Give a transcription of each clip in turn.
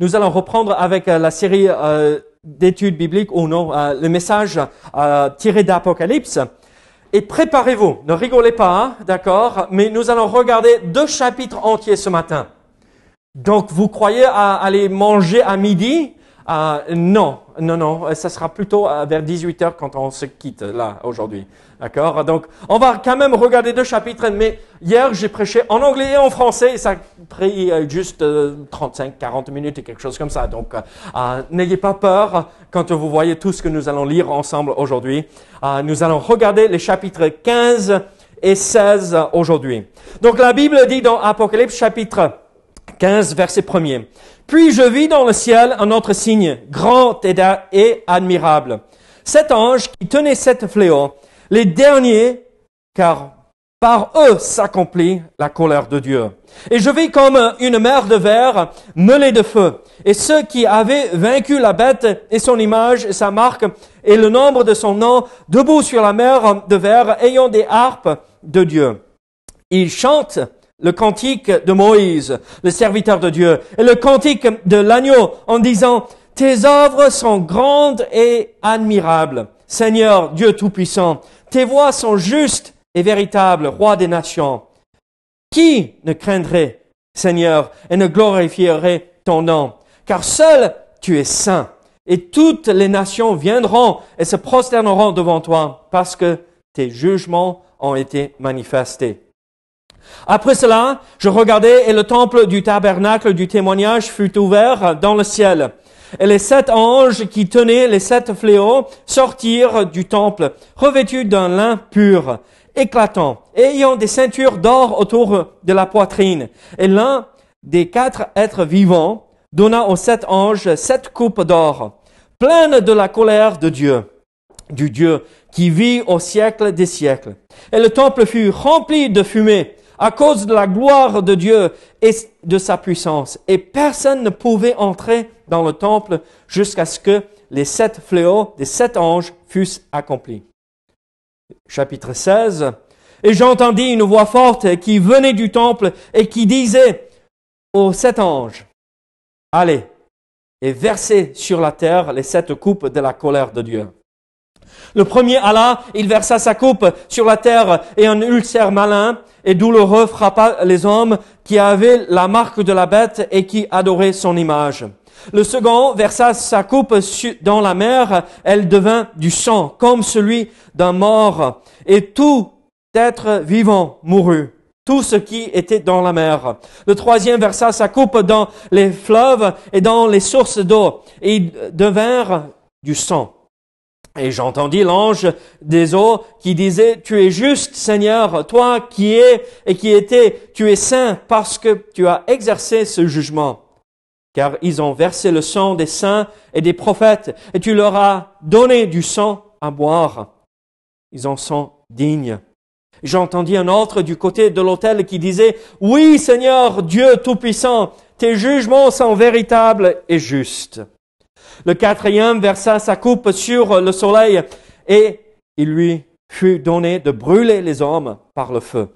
Nous allons reprendre avec euh, la série euh, d'études bibliques, ou non, euh, le message tiré d'Apocalypse. Et préparez-vous, ne rigolez pas, hein, d'accord, mais nous allons regarder deux chapitres entiers ce matin. Donc vous croyez aller manger à midi euh, non, non, non, euh, ça sera plutôt euh, vers 18 heures quand on se quitte là aujourd'hui. D'accord Donc, on va quand même regarder deux chapitres, mais hier j'ai prêché en anglais et en français et ça a pris juste 35, 40 minutes et quelque chose comme ça. Donc, n'ayez pas peur quand vous voyez tout ce que nous allons lire ensemble aujourd'hui. nous allons regarder les chapitres 15 et 16 aujourd'hui. Donc, la Bible dit dans Apocalypse chapitre 15, verset 1er. Puis je vis dans le ciel un autre signe, grand et admirable. Cet ange qui tenait sept fléaux, les derniers, car par eux s'accomplit la colère de Dieu. Et je vis comme une mer de verre mêlée de feu. Et ceux qui avaient vaincu la bête et son image, et sa marque et le nombre de son nom, debout sur la mer de verre, ayant des harpes de Dieu. Ils chantent le cantique de Moïse, le serviteur de Dieu, et le cantique de l'agneau en disant, tes œuvres sont grandes et admirables. Seigneur Dieu Tout-Puissant, tes voies sont justes et véritables, roi des nations. Qui ne craindrait, Seigneur, et ne glorifierait ton nom Car seul tu es saint, et toutes les nations viendront et se prosterneront devant toi, parce que tes jugements ont été manifestés. Après cela, je regardai et le temple du tabernacle du témoignage fut ouvert dans le ciel. Et les sept anges qui tenaient les sept fléaux sortirent du temple, revêtus d'un lin pur, éclatant, ayant des ceintures d'or autour de la poitrine. Et l'un des quatre êtres vivants donna aux sept anges sept coupes d'or, pleines de la colère de Dieu, du Dieu qui vit au siècle des siècles. Et le temple fut rempli de fumée à cause de la gloire de Dieu et de sa puissance. Et personne ne pouvait entrer dans le temple jusqu'à ce que les sept fléaux des sept anges fussent accomplis. Chapitre 16. Et j'entendis une voix forte qui venait du temple et qui disait aux sept anges, allez et versez sur la terre les sept coupes de la colère de Dieu. Le premier alla, il versa sa coupe sur la terre et un ulcère malin et douloureux frappa les hommes qui avaient la marque de la bête et qui adoraient son image. Le second versa sa coupe dans la mer, elle devint du sang, comme celui d'un mort, et tout être vivant mourut tout ce qui était dans la mer. Le troisième versa sa coupe dans les fleuves et dans les sources d'eau, et ils devinrent du sang. Et j'entendis l'ange des eaux qui disait, tu es juste, Seigneur, toi qui es et qui étais, tu es saint parce que tu as exercé ce jugement. Car ils ont versé le sang des saints et des prophètes, et tu leur as donné du sang à boire. Ils en sont dignes. J'entendis un autre du côté de l'autel qui disait, oui, Seigneur, Dieu Tout-Puissant, tes jugements sont véritables et justes. Le quatrième versa sa coupe sur le soleil et il lui fut donné de brûler les hommes par le feu.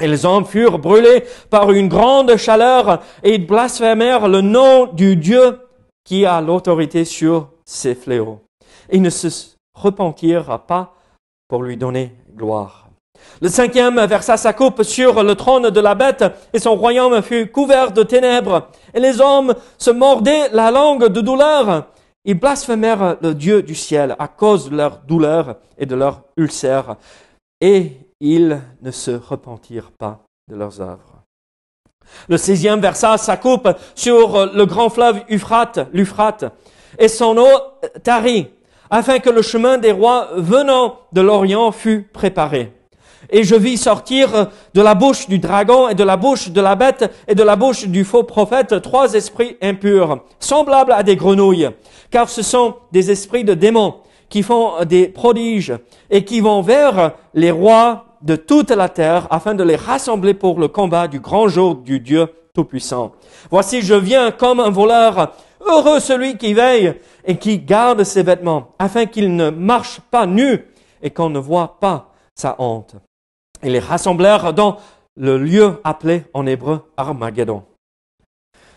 Et les hommes furent brûlés par une grande chaleur et ils blasphémèrent le nom du Dieu qui a l'autorité sur ces fléaux. Ils ne se repentirent pas pour lui donner gloire. Le cinquième versa sa coupe sur le trône de la bête et son royaume fut couvert de ténèbres. Et les hommes se mordaient la langue de douleur. Ils blasphémèrent le Dieu du ciel à cause de leur douleur et de leur ulcère. Et ils ne se repentirent pas de leurs œuvres. Le sixième versa sa coupe sur le grand fleuve Euphrate, l'Euphrate, et son eau tarie afin que le chemin des rois venant de l'Orient fût préparé. Et je vis sortir de la bouche du dragon et de la bouche de la bête et de la bouche du faux prophète trois esprits impurs, semblables à des grenouilles, car ce sont des esprits de démons qui font des prodiges et qui vont vers les rois de toute la terre afin de les rassembler pour le combat du grand jour du Dieu Tout-Puissant. Voici, je viens comme un voleur. Heureux celui qui veille et qui garde ses vêtements afin qu'il ne marche pas nu et qu'on ne voit pas sa honte. Ils les rassemblèrent dans le lieu appelé en hébreu Armageddon.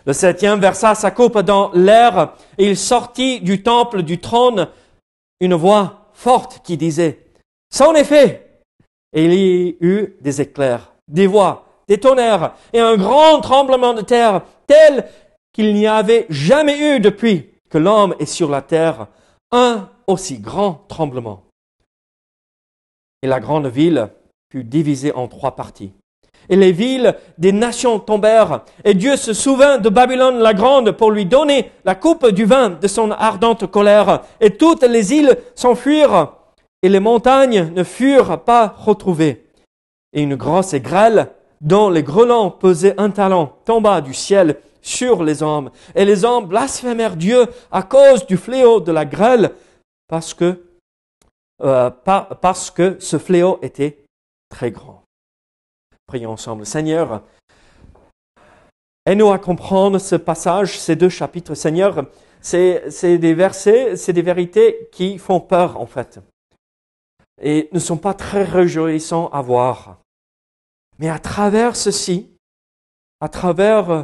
Le septième versa sa coupe dans l'air et il sortit du temple du trône une voix forte qui disait, ça en effet, et il y eut des éclairs, des voix, des tonnerres et un grand tremblement de terre tel qu'il n'y avait jamais eu depuis que l'homme est sur la terre, un aussi grand tremblement. Et la grande ville fut divisé en trois parties. Et les villes des nations tombèrent, et Dieu se souvint de Babylone la Grande pour lui donner la coupe du vin de son ardente colère, et toutes les îles s'enfuirent, et les montagnes ne furent pas retrouvées. Et une grosse grêle, dont les grelons pesaient un talent, tomba du ciel sur les hommes, et les hommes blasphémèrent Dieu à cause du fléau de la grêle, parce que, euh, parce que ce fléau était très grand. Prions ensemble. Seigneur, aide-nous à comprendre ce passage, ces deux chapitres. Seigneur, c'est des versets, c'est des vérités qui font peur en fait. Et ne sont pas très réjouissants à voir. Mais à travers ceci, à travers euh,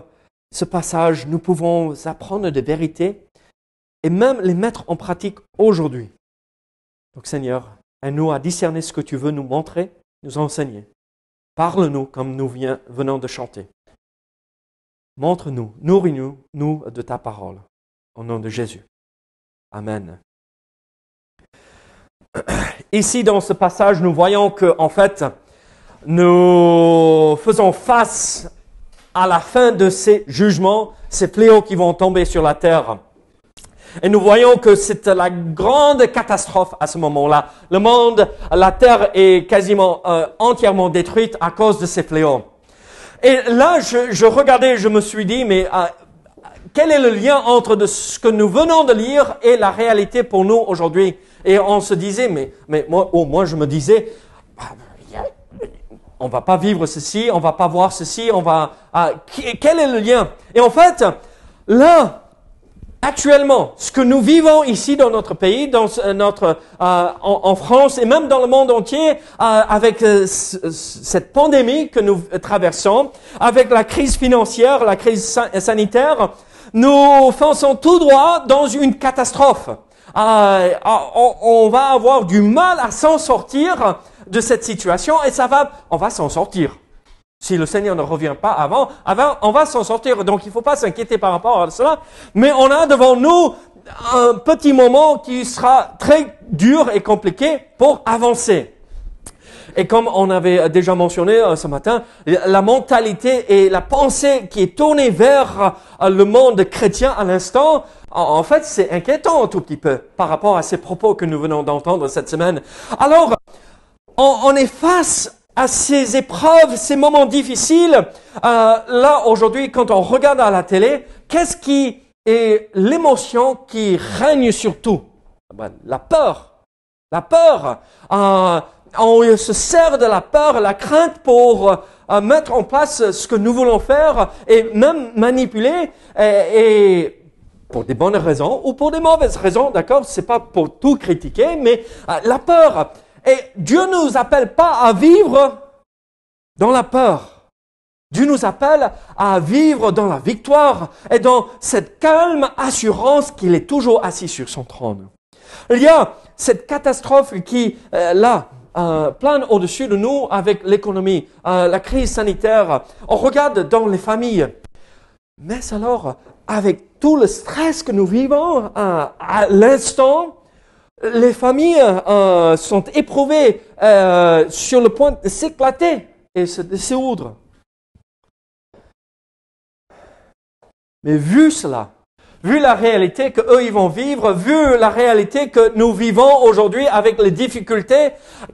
ce passage, nous pouvons apprendre des vérités et même les mettre en pratique aujourd'hui. Donc Seigneur, aide-nous à discerner ce que tu veux nous montrer nous enseigner. Parle-nous comme nous venons de chanter. Montre-nous, nourris-nous, nous, de ta parole. Au nom de Jésus. Amen. Ici, dans ce passage, nous voyons que, en fait, nous faisons face à la fin de ces jugements, ces fléaux qui vont tomber sur la terre. Et nous voyons que c'est la grande catastrophe à ce moment-là. Le monde, la terre est quasiment euh, entièrement détruite à cause de ces fléaux. Et là, je, regardais, je me suis dit, mais euh, quel est le lien entre ce que nous venons de lire et la réalité pour nous aujourd'hui Et on se disait, mais, mais moi, au moins je me disais, ah, on va pas vivre ceci, on va pas voir ceci, on va... Ah, quel est le lien Et en fait, là, actuellement, ce que nous vivons ici dans notre pays, dans euh, notre, euh, en, France et même dans le monde entier, euh, avec cette pandémie que nous traversons, avec la crise financière, la crise sanitaire, nous fonçons tout droit dans une catastrophe. On, on, va avoir du mal à s'en sortir de cette situation et ça va, on va s'en sortir. Si le Seigneur ne revient pas avant, avant on va s'en sortir. Donc il ne faut pas s'inquiéter par rapport à cela. Mais on a devant nous un petit moment qui sera très dur et compliqué pour avancer. Et comme on avait déjà mentionné euh, ce matin, la mentalité et la pensée qui est tournée vers euh, le monde chrétien à l'instant, en fait, c'est inquiétant un tout petit peu par rapport à ces propos que nous venons d'entendre cette semaine. Alors, on, est face à ces épreuves, ces moments difficiles. Euh, là, aujourd'hui, quand on regarde à la télé, qu'est-ce qui est l'émotion qui règne sur tout ah ben, La peur. La peur. Euh, on se sert de la peur, la crainte pour euh, mettre en place ce que nous voulons faire et même manipuler et, et pour des bonnes raisons ou pour des mauvaises raisons, d'accord C'est pas pour tout critiquer, mais la peur. Et Dieu ne nous appelle pas à vivre dans la peur. Dieu nous appelle à vivre dans la victoire et dans cette calme assurance qu'il est toujours assis sur son trône. Il y a cette catastrophe qui, euh, là, euh, plane au-dessus de nous avec l'économie, euh, la crise sanitaire. On regarde dans les familles. Mais alors, avec tout le stress que nous vivons à l'instant, les familles euh, sont éprouvées euh, sur le point de s'éclater et de s'éoudre. Mais vu cela, vu la réalité que eux ils vont vivre, vu la réalité que nous vivons aujourd'hui avec les difficultés,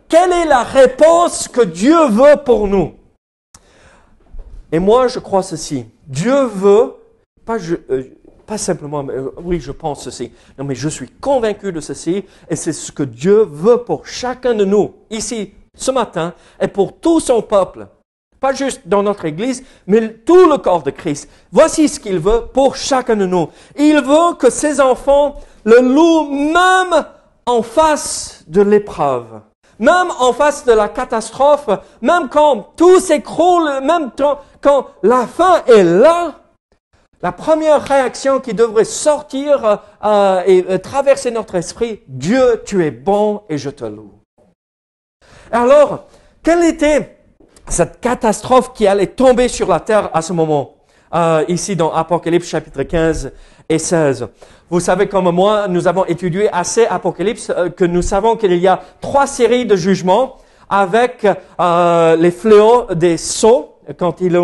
quelle est la réponse que Dieu veut pour nous Et moi, je crois ceci. Dieu veut, pas je, euh, simplement, euh, oui, je pense ceci. Non, mais je suis convaincu de ceci, et c'est ce que Dieu veut pour chacun de nous, ici, ce matin, et pour tout son peuple. Pas juste dans notre Église, mais tout le corps de Christ. Voici ce qu'il veut pour chacun de nous. Il veut que ses enfants le louent même en face de l'épreuve même en face de la catastrophe, même quand tout s'écroule, même quand la fin est là, la première réaction qui devrait sortir euh, euh, et euh, traverser notre esprit, Dieu, tu es bon et je te loue. Alors, quelle était cette catastrophe qui allait tomber sur la terre à ce moment, ici dans Apocalypse chapitre 15 et 16 Vous savez comme moi, nous avons étudié assez Apocalypse que nous savons qu'il y a trois séries de jugements avec les fléaux des sceaux, quand il,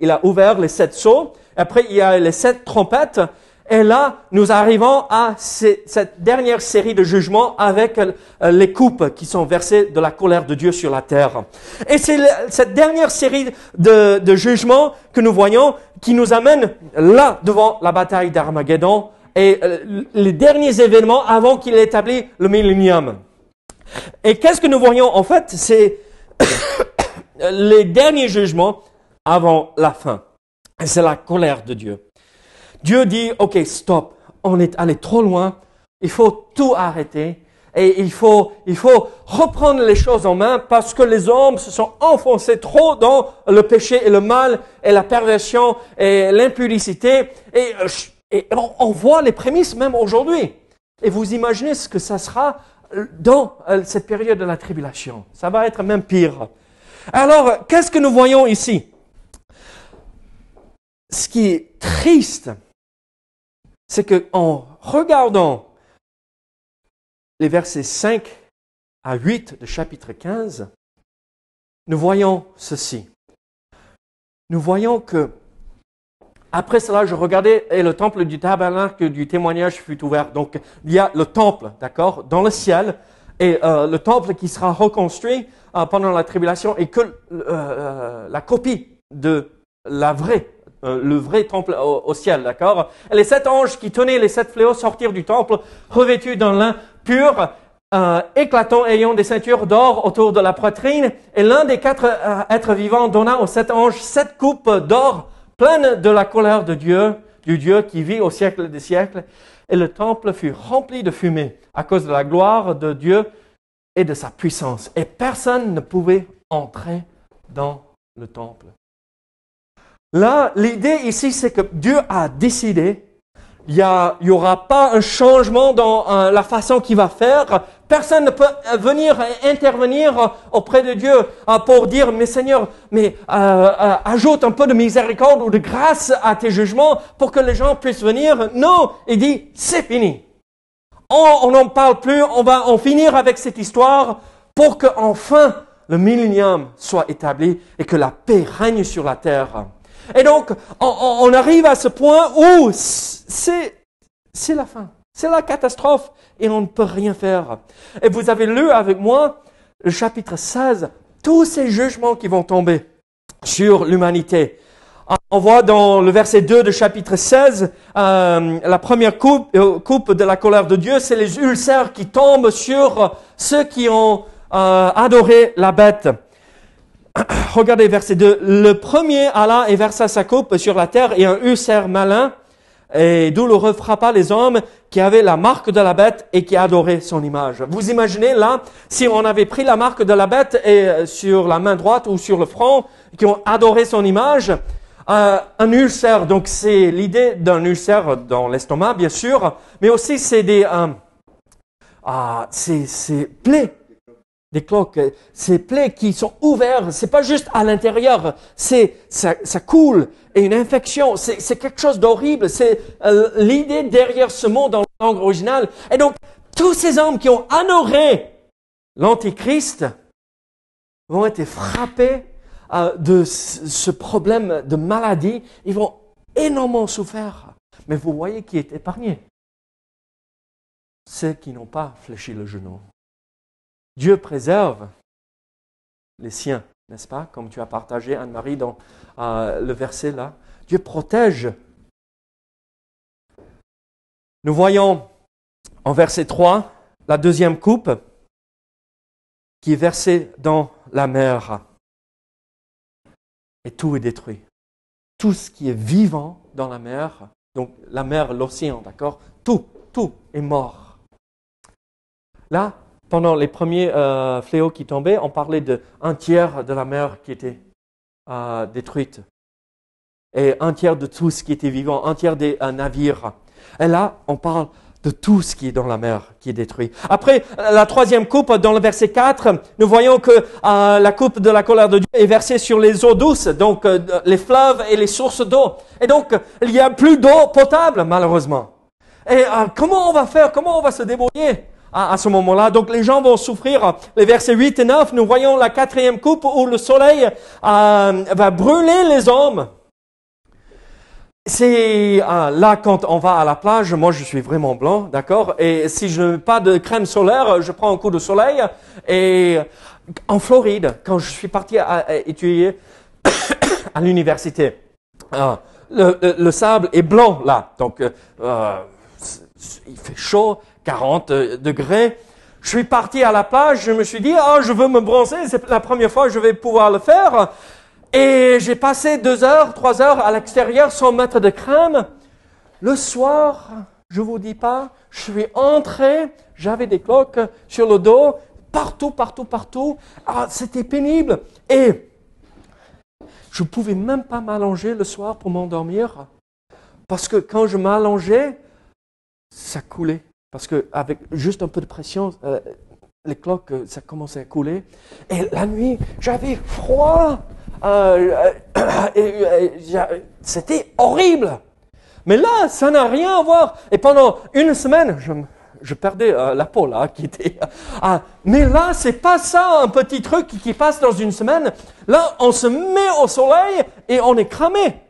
il a ouvert les sept sceaux après, il y a les sept trompettes. Et là, nous arrivons à cette dernière série de jugements avec euh, les coupes qui sont versées de la colère de Dieu sur la terre. Et c'est cette dernière série de, jugements que nous voyons qui nous amène là devant la bataille d'Armageddon et euh, les derniers événements avant qu'il établit le millénium. Et qu'est-ce que nous voyons en fait C'est les derniers jugements avant la fin. Et c'est la colère de Dieu. Dieu dit, OK, stop, on est allé trop loin, il faut tout arrêter et il faut, il faut reprendre les choses en main parce que les hommes se sont enfoncés trop dans le péché et le mal et la perversion et l'impudicité et, on, on, voit les prémices même aujourd'hui. Et vous imaginez ce que ça sera dans euh, cette période de la tribulation. Ça va être même pire. Alors, qu'est-ce que nous voyons ici ce qui est triste, c'est qu'en regardant les versets 5 à 8 de chapitre 15, nous voyons ceci. Nous voyons que, après cela, je regardais et le temple du tabernacle du témoignage fut ouvert. Donc, il y a le temple, d'accord, dans le ciel, et euh, le temple qui sera reconstruit euh, pendant la tribulation et que euh, la copie de la vraie euh, le vrai temple au, ciel, d'accord Les sept anges qui tenaient les sept fléaux sortirent du temple, revêtus d'un lin pur, euh, éclatant, ayant des ceintures d'or autour de la poitrine, et l'un des quatre euh, êtres vivants donna aux sept anges sept coupes d'or, pleines de la colère de Dieu, du Dieu qui vit au siècle des siècles, et le temple fut rempli de fumée à cause de la gloire de Dieu et de sa puissance, et personne ne pouvait entrer dans le temple. Là, l'idée ici, c'est que Dieu a décidé. Il n'y aura pas un changement dans euh, la façon qu'il va faire. Personne ne peut euh, venir intervenir auprès de Dieu euh, pour dire, mais Seigneur, mais ajoute un peu de miséricorde ou de grâce à tes jugements pour que les gens puissent venir. Non, il dit, c'est fini. Oh, on n'en parle plus, on va en finir avec cette histoire pour que enfin le millénium soit établi et que la paix règne sur la terre. Et donc, on, arrive à ce point où c'est, la fin. C'est la catastrophe et on ne peut rien faire. Et vous avez lu avec moi le chapitre 16, tous ces jugements qui vont tomber sur l'humanité. On voit dans le verset 2 de chapitre 16, euh, la première euh, coupe, de la colère de Dieu, c'est les ulcères qui tombent sur ceux qui ont euh, adoré la bête. regardez verset 2. Le premier alla et versa sa coupe sur la terre et un ulcère malin et douloureux frappa les hommes qui avaient la marque de la bête et qui adoraient son image. Vous imaginez là, si on avait pris la marque de la bête et euh, sur la main droite ou sur le front, qui ont adoré son image, euh, un ulcère, donc c'est l'idée d'un ulcère dans l'estomac, bien sûr, mais aussi c'est des, euh, ah c'est, c'est plaies des cloques, ces plaies qui sont ouvertes, c'est pas juste à l'intérieur, c'est ça, coule et une infection, c'est quelque chose d'horrible, c'est euh, l'idée derrière ce monde dans langue originale. Et donc tous ces hommes qui ont honoré l'antéchrist vont être frappés euh, de ce problème de maladie, ils vont énormément souffrir. Mais vous voyez qui est épargné Ceux qui n'ont pas fléchi le genou. Dieu préserve les siens, n'est-ce pas Comme tu as partagé, Anne-Marie, dans euh, le verset là. Dieu protège. Nous voyons en verset 3 la deuxième coupe qui est versée dans la mer. Et tout est détruit. Tout ce qui est vivant dans la mer, donc la mer, l'océan, d'accord Tout, tout est mort. Là, pendant les premiers euh, fléaux qui tombaient, on parlait d'un tiers de la mer qui était euh, détruite et un tiers de tout ce qui était vivant, un tiers des euh, navires. Et là, on parle de tout ce qui est dans la mer qui est détruit. Après, la troisième coupe, dans le verset 4, nous voyons que la coupe de la colère de Dieu est versée sur les eaux douces, donc les fleuves et les sources d'eau. Et donc, il n'y a plus d'eau potable, malheureusement. Et comment on va faire Comment on va se débrouiller à, ce moment-là. Donc les gens vont souffrir. Les versets 8 et 9, nous voyons la quatrième coupe où le soleil euh, va brûler les hommes. C'est euh, là quand on va à la plage, moi je suis vraiment blanc, d'accord Et si je n'ai pas de crème solaire, je prends un coup de soleil. Et en Floride, quand je suis parti à, étudier à l'université, euh, le, sable est blanc là, donc il fait chaud, 40 euh, degrés. Je suis parti à la plage, je me suis dit, ah, je veux me bronzer, c'est la première fois que je vais pouvoir le faire. Et j'ai passé deux heures, trois heures à l'extérieur sans mettre de crème. Le soir, je vous dis pas, je suis entré, j'avais des cloques sur le dos, partout, partout, partout. Ah, c'était pénible. Et je pouvais même pas m'allonger le soir pour m'endormir. Parce que quand je m'allongeais, ça coulait parce avec juste un peu de pression, euh, les cloques, euh, ça commençait à couler. Et la nuit, j'avais froid. Euh, c'était horrible. Mais là, ça n'a rien à voir. Et pendant une semaine, je, perdais la peau là, qui était. Ah, mais là, c'est pas ça, un petit truc qui passe dans une semaine. Là, on se met au soleil et on est cramé.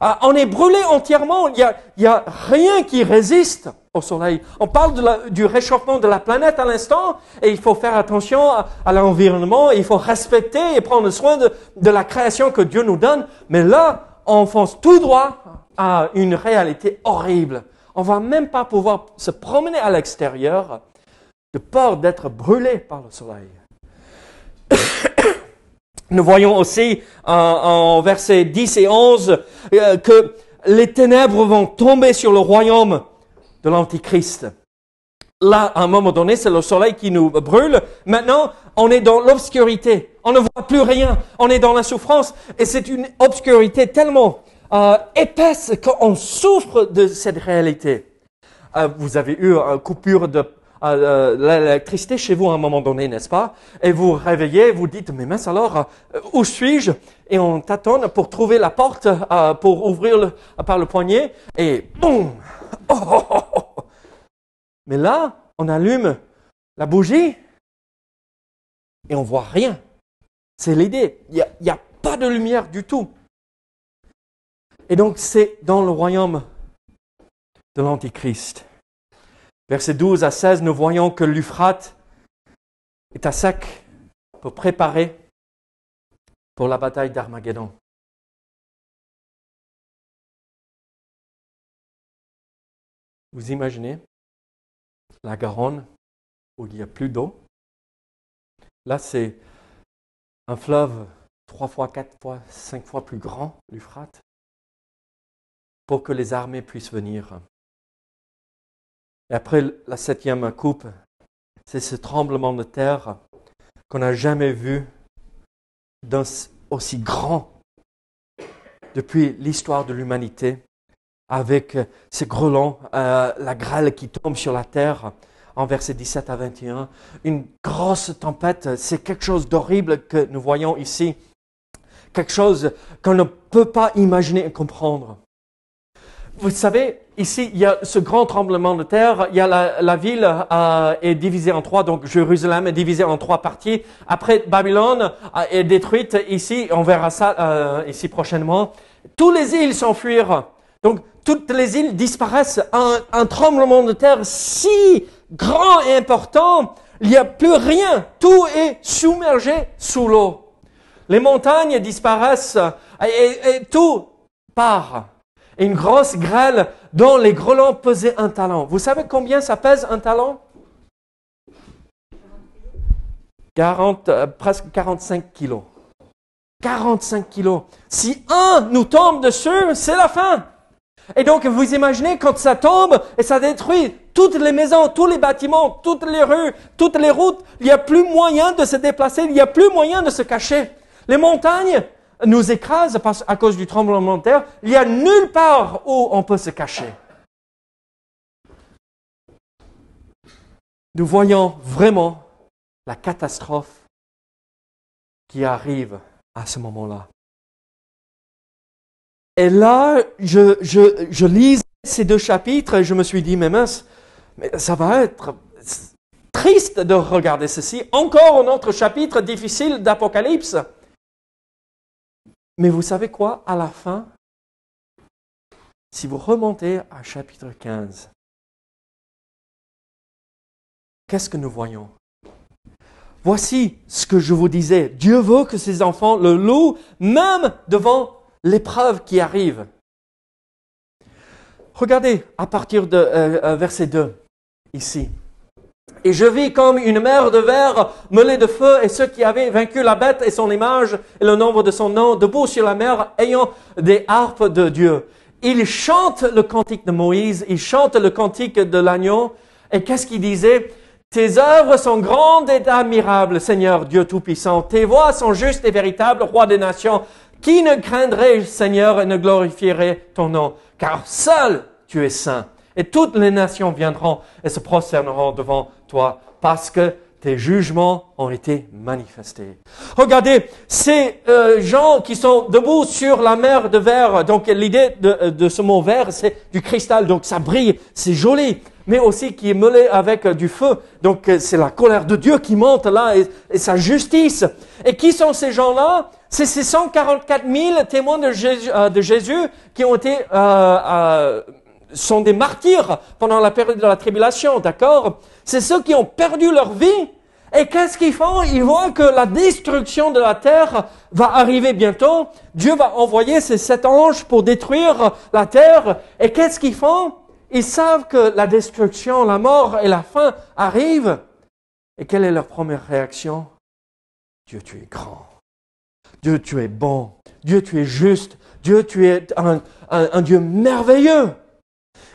Ah, on est brûlé entièrement, il n'y a, rien qui résiste au soleil. On parle du réchauffement de la planète à l'instant, et il faut faire attention à, l'environnement, il faut respecter et prendre soin de, de, la création que Dieu nous donne, mais là, on fonce tout droit à une réalité horrible. On va même pas pouvoir se promener à l'extérieur de peur d'être brûlé par le soleil. Nous voyons aussi en, euh, en versets 10 et 11 euh, que les ténèbres vont tomber sur le royaume de l'Antichrist. Là, à un moment donné, c'est le soleil qui nous brûle. Maintenant, on est dans l'obscurité. On ne voit plus rien. On est dans la souffrance. Et c'est une obscurité tellement euh, épaisse qu'on souffre de cette réalité. vous avez eu une coupure de euh, euh, l'électricité chez vous à un moment donné, n'est-ce pas Et vous réveillez, vous dites, mais mince alors, euh, où suis-je Et on tâtonne pour trouver la porte, pour ouvrir par le poignet, et boum oh, oh, oh, Mais là, on allume la bougie et on voit rien. C'est l'idée. Il n'y a pas de lumière du tout. Et donc, c'est dans le royaume de l'Antichrist Verset 12 à 16, nous voyons que l'Euphrate est à sec pour préparer pour la bataille d'Armageddon. Vous imaginez la Garonne où il n'y a plus d'eau. Là, c'est un fleuve trois fois, quatre fois, cinq fois plus grand, l'Euphrate, pour que les armées puissent venir. Et après la septième coupe, c'est ce tremblement de terre qu'on n'a jamais vu aussi grand depuis l'histoire de l'humanité, avec ces grelon, euh, la grêle qui tombe sur la terre en versets 17 à 21. Une grosse tempête, c'est quelque chose d'horrible que nous voyons ici, quelque chose qu'on ne peut pas imaginer et comprendre vous savez, ici, il y a ce grand tremblement de terre. Il y a la, ville euh, est divisée en trois. Donc, Jérusalem est divisée en trois parties. Après, Babylone euh, est détruite. Ici, on verra ça euh, ici prochainement. Tous les îles s'enfuirent. Donc, toutes les îles disparaissent. Un, tremblement de terre si grand et important, il n'y a plus rien. Tout est submergé sous l'eau. Les montagnes disparaissent et tout part une grosse grêle dont les grelots pesaient un talent. Vous savez combien ça pèse un talent 40, euh, presque 45 kilos. 45 kilos. Si un nous tombe dessus, c'est la fin. Et donc, vous imaginez quand ça tombe et ça détruit toutes les maisons, tous les bâtiments, toutes les rues, toutes les routes, il n'y a plus moyen de se déplacer, il n'y a plus moyen de se cacher. Les montagnes, nous écrase à cause du tremblement de terre, il n'y a nulle part où on peut se cacher. Nous voyons vraiment la catastrophe qui arrive à ce moment-là. Et là, je, lis ces deux chapitres et je me suis dit, mais mince, mais ça va être triste de regarder ceci. Encore un autre chapitre difficile d'Apocalypse. Mais vous savez quoi À la fin, si vous remontez à chapitre 15, qu'est-ce que nous voyons Voici ce que je vous disais. Dieu veut que ses enfants le louent même devant l'épreuve qui arrive. Regardez à partir de euh, euh, verset 2 ici et je vis comme une mer de verre mêlée de feu et ceux qui avaient vaincu la bête et son image et le nombre de son nom debout sur la mer ayant des harpes de Dieu. Il chante le cantique de Moïse, il chante le cantique de l'agneau et qu'est-ce qu'il disait? tes œuvres sont grandes et admirables, Seigneur Dieu Tout-Puissant. Tes voix sont justes et véritables, Roi des nations. Qui ne craindrait, Seigneur, et ne glorifierait ton nom Car seul tu es saint. Et toutes les nations viendront et se prosterneront devant toi parce que tes jugements ont été manifestés. Regardez, ces euh, gens qui sont debout sur la mer de verre, donc l'idée de, euh, ce mot verre, c'est du cristal, donc ça brille, c'est joli, mais aussi qui est mêlé avec euh, du feu, donc c'est la colère de Dieu qui monte là et, sa justice. Et qui sont ces gens-là C'est ces 144 000 témoins de de Jésus qui ont été sont des martyrs pendant la période de la tribulation, d'accord C'est ceux qui ont perdu leur vie. Et qu'est-ce qu'ils font Ils voient que la destruction de la terre va arriver bientôt. Dieu va envoyer ses sept anges pour détruire la terre. Et qu'est-ce qu'ils font Ils savent que la destruction, la mort et la faim arrivent. Et quelle est leur première réaction Dieu, tu es grand. Dieu, tu es bon. Dieu, tu es juste. Dieu, tu es un, un Dieu merveilleux.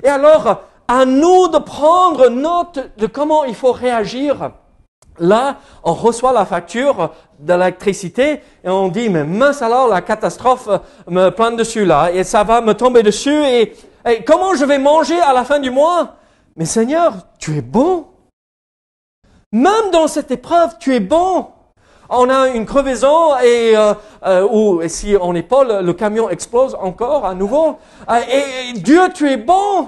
Et alors, à nous de prendre note de comment il faut réagir. Là, on reçoit la facture de l'électricité et on dit, mais mince alors, la catastrophe me plane dessus là et ça va me tomber dessus et, et comment je vais manger à la fin du mois Mais Seigneur, tu es bon. Même dans cette épreuve, tu es bon on a une crevaison et, euh, euh, ou et si on n'est pas, le, camion explose encore à nouveau. Euh, et, Dieu, tu es bon.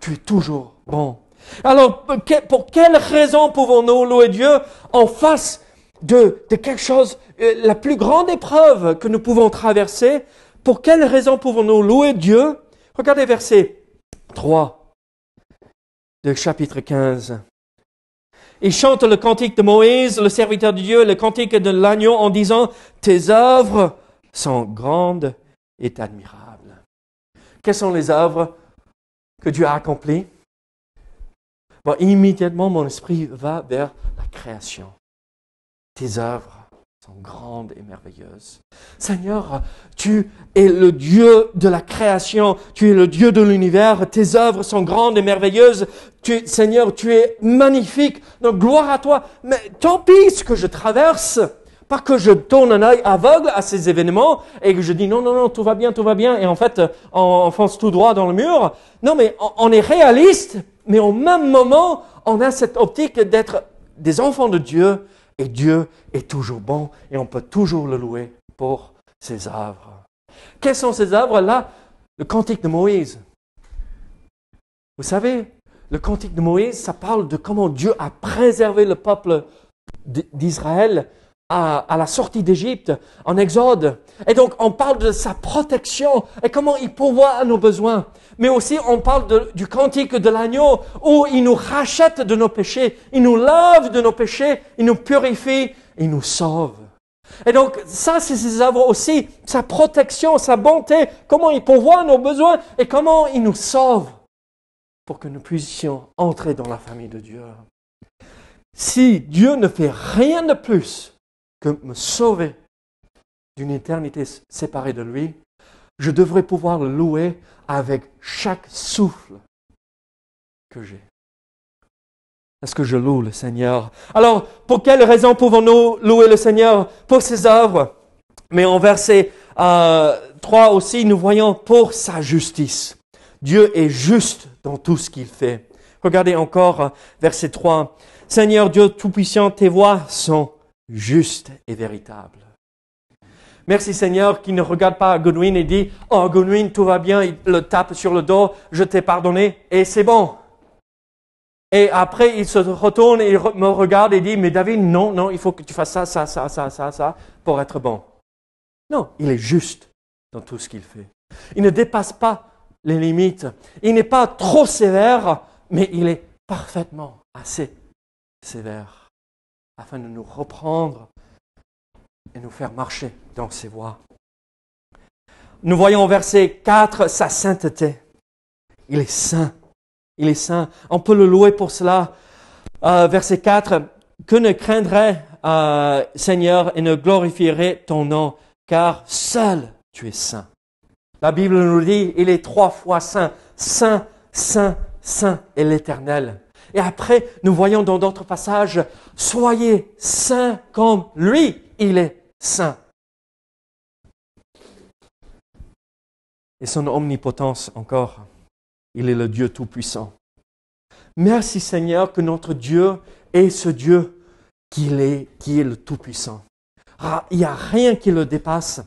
Tu es toujours bon. Alors, pour quelle raison pouvons-nous louer Dieu en face de, de quelque chose, la plus grande épreuve que nous pouvons traverser Pour quelle raison pouvons-nous louer Dieu Regardez verset 3 de chapitre 15. Il chante le cantique de Moïse, le serviteur de Dieu, le cantique de l'agneau en disant, tes œuvres sont grandes et admirables. Quelles sont les œuvres que Dieu a accomplies? Bon, immédiatement, mon esprit va vers la création, tes œuvres sont grandes et merveilleuses. Seigneur, tu es le Dieu de la création, tu es le Dieu de l'univers, tes œuvres sont grandes et merveilleuses. Tu, Seigneur, tu es magnifique, donc gloire à toi. Mais tant pis ce que je traverse, pas que je tourne un œil aveugle à ces événements et que je dis non, non, non, tout va bien, tout va bien, et en fait, on, fonce tout droit dans le mur. Non, mais on est réaliste, mais au même moment, on a cette optique d'être des enfants de Dieu et Dieu est toujours bon et on peut toujours le louer pour ses œuvres. Quels sont ces œuvres-là Le cantique de Moïse. Vous savez, le cantique de Moïse, ça parle de comment Dieu a préservé le peuple d'Israël à, la sortie d'Égypte, en Exode. Et donc, on parle de sa protection et comment il pourvoit à nos besoins. Mais aussi, on parle du cantique de l'agneau où il nous rachète de nos péchés, il nous lave de nos péchés, il nous purifie, il nous sauve. Et donc, ça, c'est ses œuvres aussi, sa protection, sa bonté, comment il pourvoit nos besoins et comment il nous sauve pour que nous puissions entrer dans la famille de Dieu. Si Dieu ne fait rien de plus que me sauver d'une éternité séparée de lui, je devrais pouvoir le louer avec chaque souffle que j'ai. Est-ce que je loue le Seigneur Alors, pour quelle raison pouvons-nous louer le Seigneur Pour ses œuvres. Mais en verset 3 euh, aussi, nous voyons pour sa justice. Dieu est juste dans tout ce qu'il fait. Regardez encore euh, verset 3. Seigneur Dieu Tout-Puissant, tes voix sont juste et véritable. Merci Seigneur qui ne regarde pas Godwin et dit Oh Godwin, tout va bien, il le tape sur le dos, je t'ai pardonné et c'est bon. Et après, il se retourne et me regarde et dit Mais David, non, non, il faut que tu fasses ça, ça, ça, ça, ça, ça pour être bon. Non, il est juste dans tout ce qu'il fait. Il ne dépasse pas les limites. Il n'est pas trop sévère, mais il est parfaitement assez sévère afin de nous reprendre et nous faire marcher dans ses voies. Nous voyons au verset 4 sa sainteté. Il est saint. Il est saint. On peut le louer pour cela. Euh, verset 4. Que ne craindrait euh, Seigneur et ne glorifierait ton nom, car seul tu es saint. La Bible nous dit, il est trois fois saint. Saint, saint, saint est l'Éternel. Et après, nous voyons dans d'autres passages, soyez saints comme lui, il est saint. Et son omnipotence encore, il est le Dieu Tout-Puissant. Merci Seigneur que notre Dieu est ce Dieu qu'il est, qui est le Tout-Puissant. Ah, il n'y a rien qui le dépasse.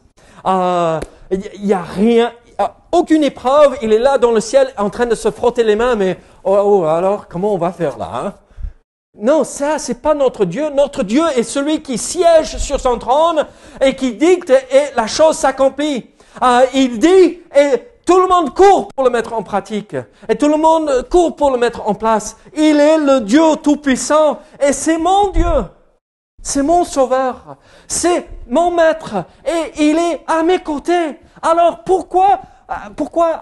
Ah, il n'y a rien ah, aucune épreuve, il est là dans le ciel en train de se frotter les mains, mais oh, oh alors comment on va faire là hein? Non, ça, c'est pas notre Dieu. Notre Dieu est celui qui siège sur son trône et qui dicte et la chose s'accomplit. Ah, il dit et tout le monde court pour le mettre en pratique. Et tout le monde court pour le mettre en place. Il est le Dieu Tout-Puissant et c'est mon Dieu. C'est mon sauveur, c'est mon maître, et il est à mes côtés. Alors pourquoi,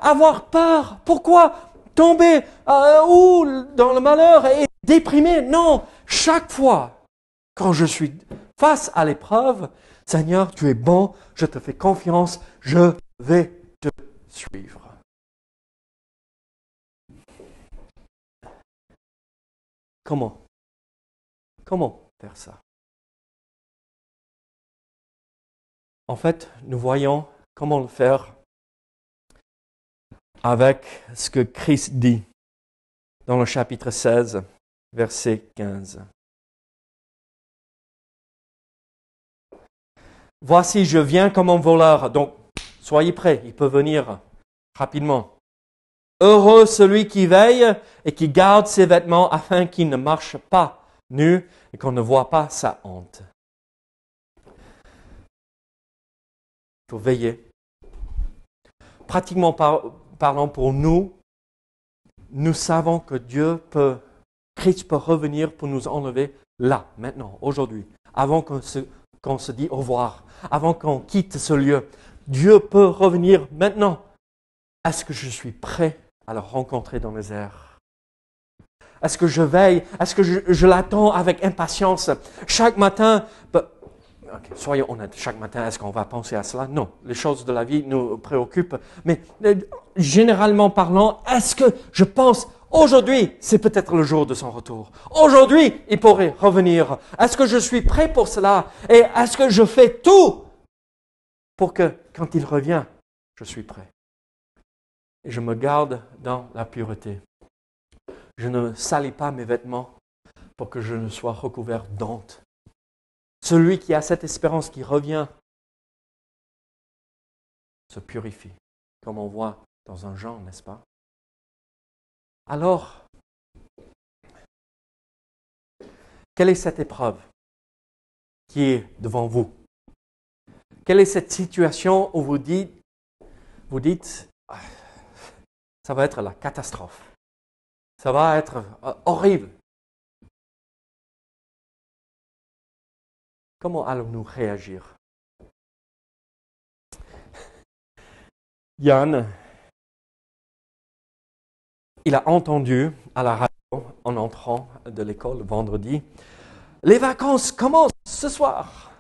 avoir peur Pourquoi tomber euh, dans le malheur et déprimer Non, chaque fois quand je suis face à l'épreuve, Seigneur, tu es bon, je te fais confiance, je vais te suivre. Comment Comment faire ça En fait, nous voyons comment le faire avec ce que Christ dit dans le chapitre 16, verset 15. Voici, je viens comme un voleur. Donc, soyez prêts, il peut venir rapidement. Heureux celui qui veille et qui garde ses vêtements afin qu'il ne marche pas nu et qu'on ne voit pas sa honte. Il faut veiller. Pratiquement parlant pour nous, nous savons que Dieu peut, Christ peut revenir pour nous enlever là, maintenant, aujourd'hui, avant qu'on se, dit dise au revoir, avant qu'on quitte ce lieu. Dieu peut revenir maintenant. Est-ce que je suis prêt à le rencontrer dans les airs Est-ce que je veille Est-ce que je l'attends avec impatience Chaque matin, soyons honnêtes, chaque matin, est-ce qu'on va penser à cela Non, les choses de la vie nous préoccupent. Mais euh, généralement parlant, est-ce que je pense Aujourd'hui, c'est peut-être le jour de son retour. Aujourd'hui, il pourrait revenir. Est-ce que je suis prêt pour cela Et est-ce que je fais tout pour que, quand il revient, je suis prêt Et je me garde dans la pureté. Je ne salis pas mes vêtements pour que je ne sois recouvert d'honte celui qui a cette espérance qui revient se purifie, comme on voit dans un genre, n'est-ce pas Alors, quelle est cette épreuve qui est devant vous Quelle est cette situation où vous dites, vous dites ah, ça va être la catastrophe, ça va être euh, horrible, Comment allons-nous réagir Yann, il a entendu à la radio en entrant de l'école vendredi, les vacances commencent ce soir.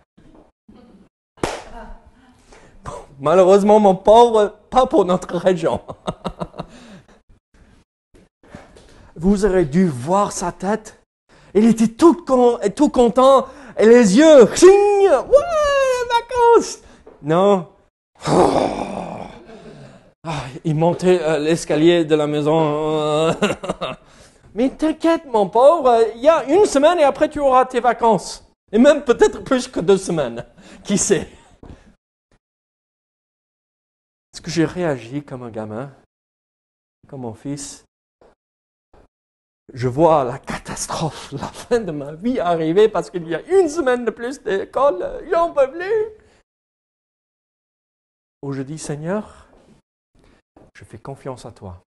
Malheureusement, mon pauvre, pas pour notre région. Vous aurez dû voir sa tête il était tout, tout content, et les yeux, ching, ouais, vacances. Non. Ah, il montait euh, l'escalier de la maison. Mais t'inquiète, mon pauvre, il y a une semaine et après tu auras tes vacances. Et même peut-être plus que deux semaines. Qui sait Est-ce que j'ai réagi comme un gamin Comme mon fils je vois la catastrophe, la fin de ma vie arriver parce qu'il y a une semaine de plus d'école, j'en peux plus. Aujourd'hui, je dis, Seigneur, je fais confiance à toi.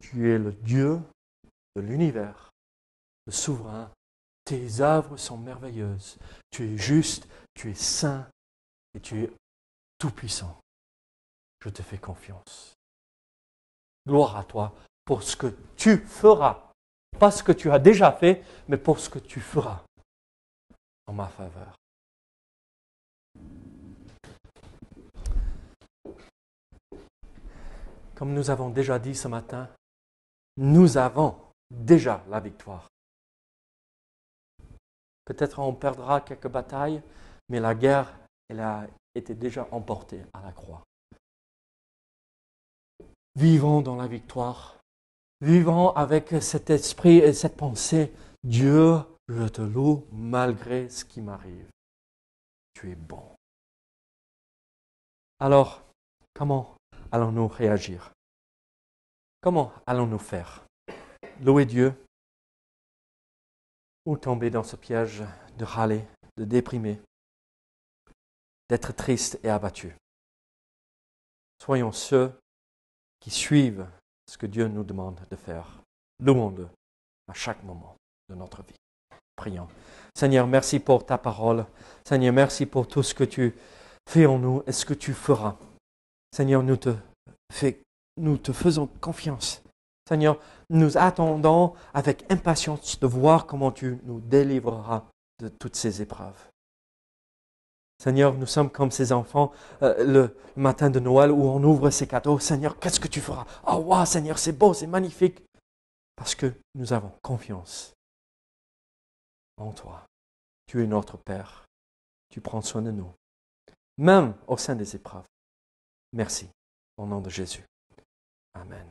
Tu es le Dieu de l'univers, le souverain. Tes œuvres sont merveilleuses. Tu es juste, tu es saint et tu es tout-puissant. Je te fais confiance. Gloire à toi pour ce que tu feras. Pas ce que tu as déjà fait, mais pour ce que tu feras en ma faveur. Comme nous avons déjà dit ce matin, nous avons déjà la victoire. Peut-être on perdra quelques batailles, mais la guerre, elle a été déjà emportée à la croix. Vivons dans la victoire Vivant avec cet esprit et cette pensée, Dieu, je te loue malgré ce qui m'arrive. Tu es bon. Alors, comment allons-nous réagir Comment allons-nous faire Louer Dieu ou tomber dans ce piège de râler, de déprimer, d'être triste et abattu Soyons ceux qui suivent ce que Dieu nous demande de faire. le monde, à chaque moment de notre vie. Prions. Seigneur, merci pour ta parole. Seigneur, merci pour tout ce que tu fais en nous et ce que tu feras. Seigneur, nous te, nous te faisons confiance. Seigneur, nous attendons avec impatience de voir comment tu nous délivreras de toutes ces épreuves. Seigneur, nous sommes comme ces enfants euh, le matin de Noël où on ouvre ces cadeaux. Seigneur, qu'est-ce que tu feras Ah, oh, Seigneur, c'est beau, c'est magnifique. Parce que nous avons confiance en toi. Tu es notre Père. Tu prends soin de nous, même au sein des épreuves. Merci, au nom de Jésus. Amen.